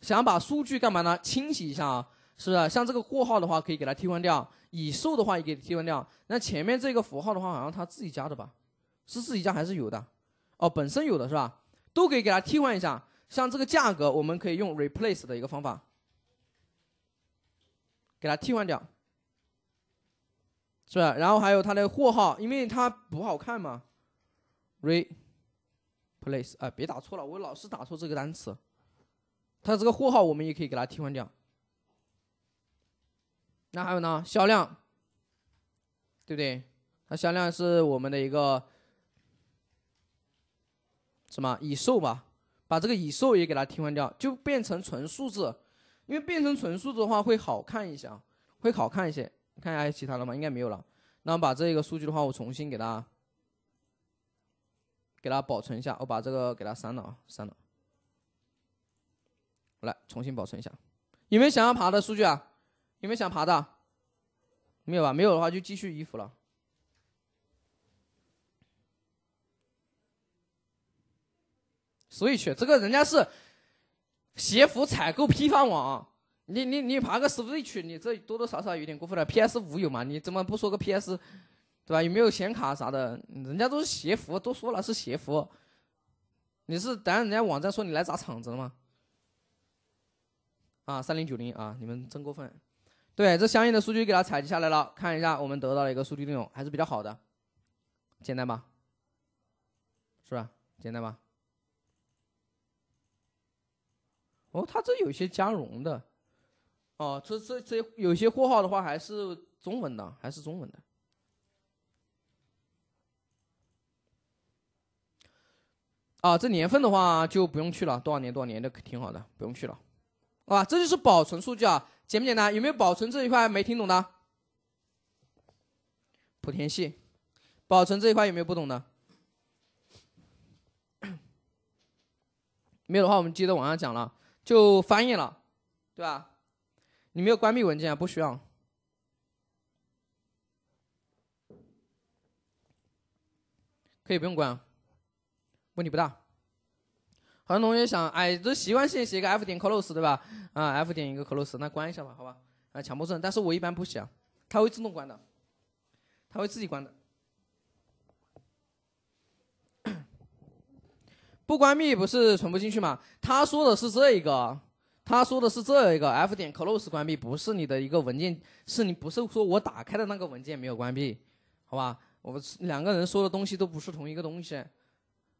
想把数据干嘛呢？清洗一下啊，是不是？像这个货号的话，可以给它替换掉；已售的话也给替换掉。那前面这个符号的话，好像他自己加的吧？是自己加还是有的？哦，本身有的是吧？都可以给它替换一下。像这个价格，我们可以用 replace 的一个方法，给它替换掉，是吧？然后还有它的货号，因为它不好看嘛，re。place，啊，别打错了，我老是打错这个单词。它这个货号我们也可以给它替换掉。那还有呢，销量，对不对？它销量是我们的一个什么已售吧？把这个已售也给它替换掉，就变成纯数字，因为变成纯数字的话会好看一些，啊，会好看一些。看一下还有其他的吗？应该没有了。那我们把这个数据的话，我重新给它。给它保存一下，我把这个给它删了啊，删了。来重新保存一下，有没有想要爬的数据啊？有没有想爬的？没有吧？没有的话就继续衣服了。switch 这个人家是鞋服采购批发网，你你你爬个 Switch，你这多多少少有点过分了。P.S. 五有吗？你怎么不说个 P.S. 对吧？有没有显卡啥的？人家都是鞋服，都说了是鞋服，你是等人家网站说你来砸场子了吗？啊，三零九零啊，你们真过分！对，这相应的数据给它采集下来了，看一下，我们得到了一个数据内容还是比较好的，简单吧？是吧？简单吧？哦，它这有些加绒的，哦，这这这有些货号的话还是中文的，还是中文的。啊，这年份的话就不用去了，多少年多少年的挺好的，不用去了，好吧？这就是保存数据啊，简不简单？有没有保存这一块没听懂的？莆田系，保存这一块有没有不懂的？没有的话，我们接着往下讲了，就翻译了，对吧？你没有关闭文件，不需要，可以不用关。啊。问题不大，很多同学想，哎，都习惯性写一个 f 点 close，对吧？啊，f 点一个 close，那关一下吧，好吧？啊，强迫症，但是我一般不写，它会自动关的，它会自己关的。不关闭不是存不进去吗？他说的是这一个，他说的是这一个 f 点 close 关闭，不是你的一个文件，是你不是说我打开的那个文件没有关闭，好吧？我们两个人说的东西都不是同一个东西。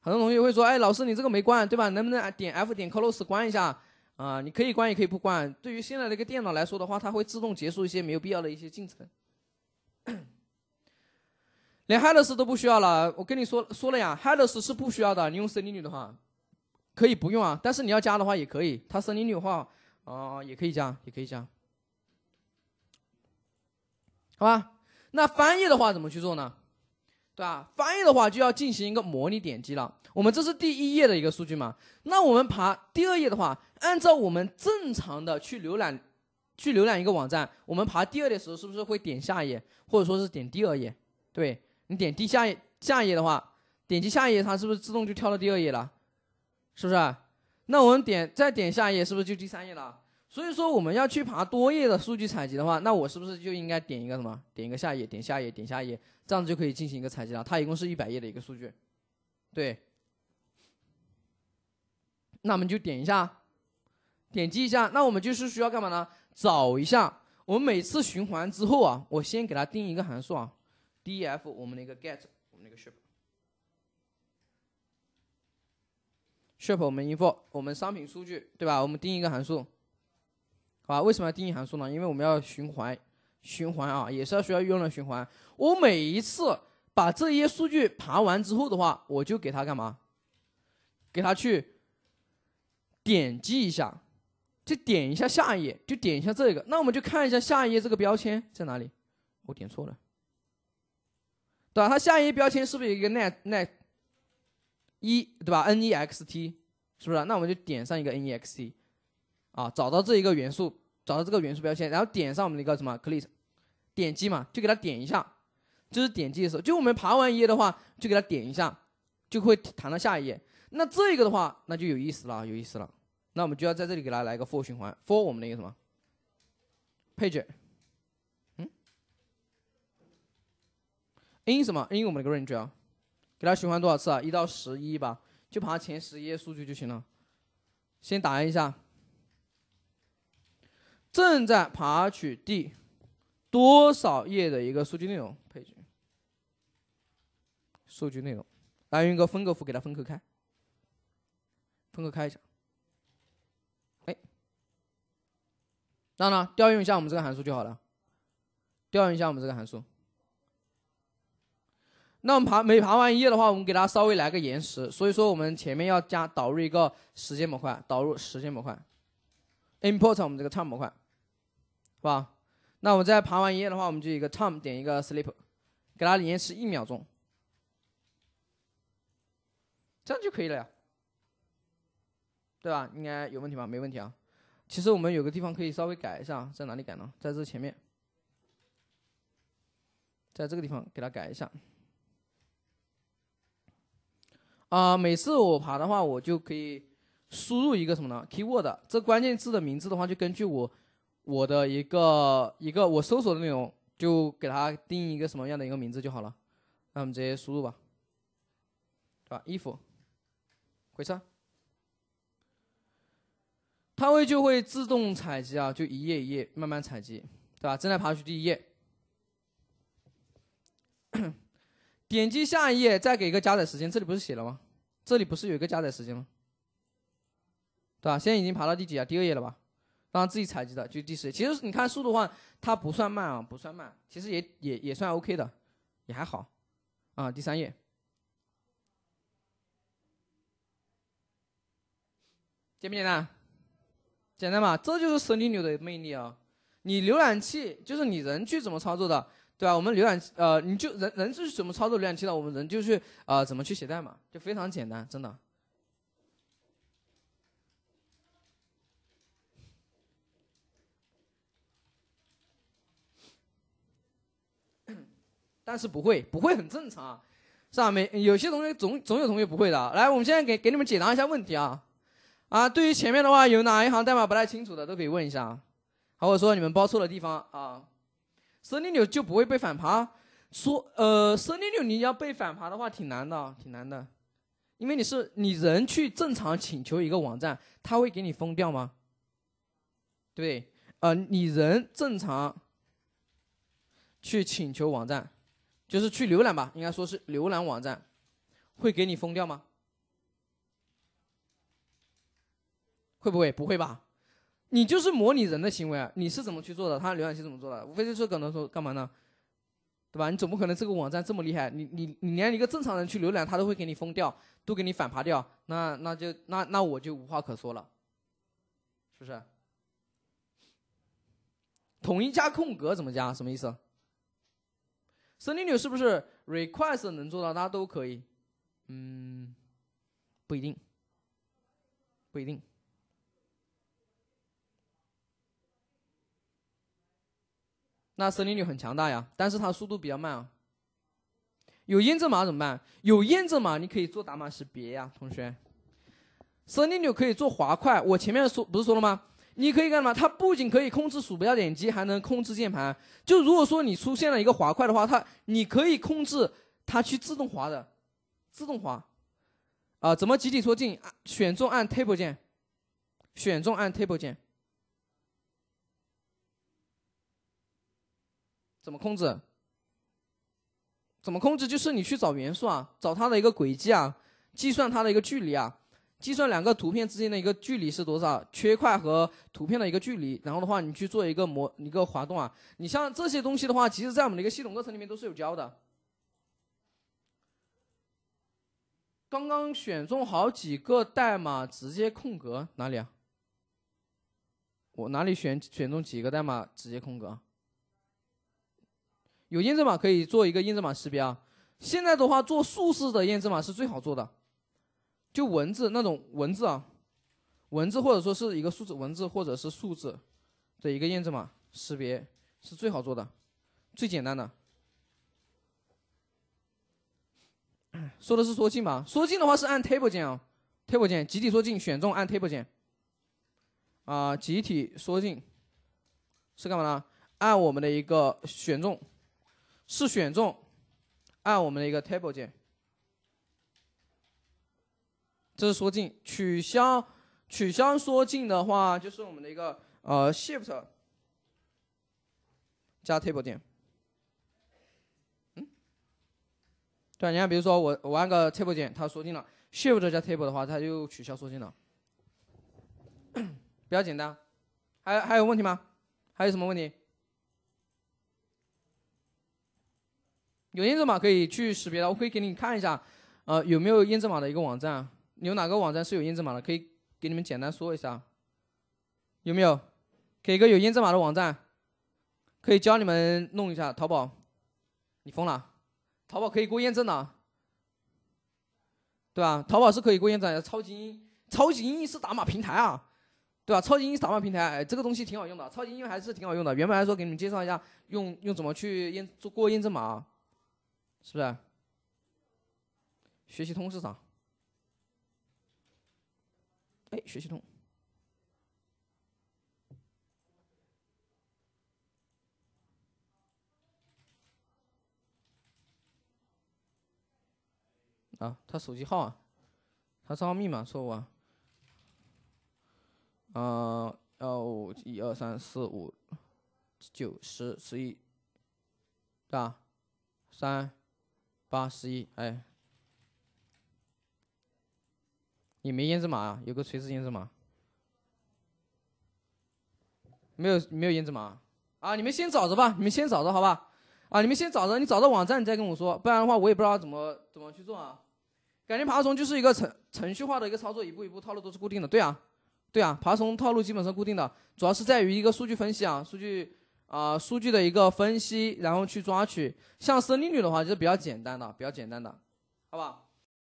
很多同学会说：“哎，老师，你这个没关对吧？能不能点 F 点 Close 关一下啊？你可以关也可以不关。对于现在的一个电脑来说的话，它会自动结束一些没有必要的一些进程，连 h e a d e r s 都不需要了。我跟你说说了呀 h e a d e r s 是不需要的。你用森林绿的话，可以不用啊。但是你要加的话，也可以。它森林绿的话，啊，也可以加，也可以加。好吧，那翻译的话怎么去做呢？”对吧？翻译的话就要进行一个模拟点击了。我们这是第一页的一个数据嘛？那我们爬第二页的话，按照我们正常的去浏览，去浏览一个网站，我们爬第二页的时候，是不是会点下一页，或者说是点第二页？对你点第下下页的话，点击下一页，它是不是自动就跳到第二页了？是不是？那我们点再点下一页，是不是就第三页了？所以说我们要去爬多页的数据采集的话，那我是不是就应该点一个什么？点一个下页，点下页，点下页，这样子就可以进行一个采集了。它一共是一百页的一个数据，对。那我们就点一下，点击一下，那我们就是需要干嘛呢？找一下。我们每次循环之后啊，我先给它定一个函数啊，def 我们的一个 get，我们那个 ship，ship 我们 f o 我们商品数据对吧？我们定一个函数。好，为什么要定义函数呢？因为我们要循环，循环啊，也是要需要用到循环。我每一次把这些数据爬完之后的话，我就给它干嘛？给它去点击一下，就点一下下一页，就点一下这个。那我们就看一下下一页这个标签在哪里。我点错了，对吧？它下一页标签是不是有一个 net net，一对吧？n e x t 是不是？那我们就点上一个 n e x t。啊，找到这一个元素，找到这个元素标签，然后点上我们的一个什么 click，点击嘛，就给它点一下，就是点击的时候，就我们爬完一页的话，就给它点一下，就会弹到下一页。那这个的话，那就有意思了，有意思了。那我们就要在这里给它来个 for 循环，for 我们的一个什么，page，嗯，in 什么 in 我们的一个 range 啊，给它循环多少次啊？一到十一吧，就爬前十一页数据就行了。先打印一下。正在爬取第多少页的一个数据内容配置。数据内容，来用一个分隔符给它分割开，分割开一下。哎，那呢调用一下我们这个函数就好了，调用一下我们这个函数。那我们爬每爬完一页的话，我们给它稍微来个延时。所以说我们前面要加导入一个时间模块，导入时间模块，import 我们这个 time 模块。是吧？那我们再爬完一页的话，我们就一个 t o m 点一个 sleep，给它延迟一秒钟，这样就可以了，呀，对吧？应该有问题吧？没问题啊。其实我们有个地方可以稍微改一下，在哪里改呢？在这前面，在这个地方给它改一下。啊，每次我爬的话，我就可以输入一个什么呢？keyword，这关键字的名字的话，就根据我。我的一个一个我搜索的内容，就给它定一个什么样的一个名字就好了。那我们直接输入吧，对吧？衣服，回车，它会就会自动采集啊，就一页一页慢慢采集，对吧？正在爬取第一页，点击下一页，再给一个加载时间，这里不是写了吗？这里不是有一个加载时间吗？对吧？现在已经爬到第几啊？第二页了吧？刚自己采集的，就第四页。其实你看速度的话，它不算慢啊，不算慢，其实也也也算 OK 的，也还好，啊，第三页，简不简单？简单嘛，这就是 i u 牛的魅力啊！你浏览器就是你人去怎么操作的，对吧？我们浏览器，呃，你就人人是怎么操作浏览器的？我们人就去啊，怎么去写代码？就非常简单，真的。但是不会，不会很正常，是吧？没有些同学总总有同学不会的。来，我们现在给给你们解答一下问题啊！啊，对于前面的话，有哪一行代码不太清楚的都可以问一下。好，我说你们报错的地方啊，森林六就不会被反爬。说呃，森林六你要被反爬的话，挺难的，挺难的，因为你是你人去正常请求一个网站，他会给你封掉吗？对，呃，你人正常去请求网站。就是去浏览吧，应该说是浏览网站，会给你封掉吗？会不会？不会吧。你就是模拟人的行为，你是怎么去做的？他浏览器怎么做的？无非就是可能说干嘛呢，对吧？你总不可能这个网站这么厉害，你你你连一个正常人去浏览，他都会给你封掉，都给你反爬掉，那那就那那我就无话可说了，是不是？统一加空格怎么加？什么意思？森林 n 是不是 request 能做到？大家都可以，嗯，不一定，不一定。那森林 n 很强大呀，但是它速度比较慢啊。有验证码怎么办？有验证码你可以做打码识别呀，同学。森林 n 可以做滑块，我前面说不是说了吗？你可以干嘛？它不仅可以控制鼠标点击，还能控制键盘。就如果说你出现了一个滑块的话，它你可以控制它去自动滑的，自动滑。啊，怎么集体缩进？选中按 Table 键，选中按 Table 键。怎么控制？怎么控制？就是你去找元素啊，找它的一个轨迹啊，计算它的一个距离啊。计算两个图片之间的一个距离是多少？缺块和图片的一个距离，然后的话你去做一个模一个滑动啊。你像这些东西的话，其实在我们的一个系统课程里面都是有教的。刚刚选中好几个代码，直接空格哪里啊？我哪里选选中几个代码直接空格？有验证码可以做一个验证码识别啊。现在的话做数字的验证码是最好做的。就文字那种文字啊，文字或者说是一个数字，文字或者是数字的一个验证码识别是最好做的，最简单的。说的是缩进吧？缩进的话是按 table 键啊，table 键，集体缩进选中按 table 键。啊，集体缩进是干嘛呢？按我们的一个选中，是选中按我们的一个 table 键。这是缩进取消，取消缩进的话就是我们的一个呃 shift 加 table 键，嗯，对，你看，比如说我我按个 table 键，它缩进了 shift 加 table 的话，它就取消缩进了，比较简单，还还有问题吗？还有什么问题？有验证码可以去识别的，我可以给你看一下，呃，有没有验证码的一个网站？有哪个网站是有验证码的？可以给你们简单说一下，有没有？给个有验证码的网站，可以教你们弄一下。淘宝，你疯了？淘宝可以过验证的，对吧？淘宝是可以过验证的。超级英，超级英是打码平台啊，对吧？超级英是打码平台，哎，这个东西挺好用的。超级英还是挺好用的。原本来说，给你们介绍一下，用用怎么去验做过验证码，是不是？学习通是啥？哎，学习通。啊，他手机号啊，他账号密码错误啊。啊，幺五一二三四五，九十十一，对吧？三八十一，哎。你没验证码啊？有个垂直验证码，没有没有验证码啊？啊，你们先找着吧，你们先找着好吧？啊，你们先找着，你找到网站你再跟我说，不然的话我也不知道怎么怎么去做啊。感觉爬虫就是一个程程序化的一个操作，一步一步套路都是固定的，对啊，对啊，爬虫套路基本上固定的，主要是在于一个数据分析啊，数据啊，数据的一个分析，然后去抓取。像森利率的话就是比较简单的，比较简单的，好吧？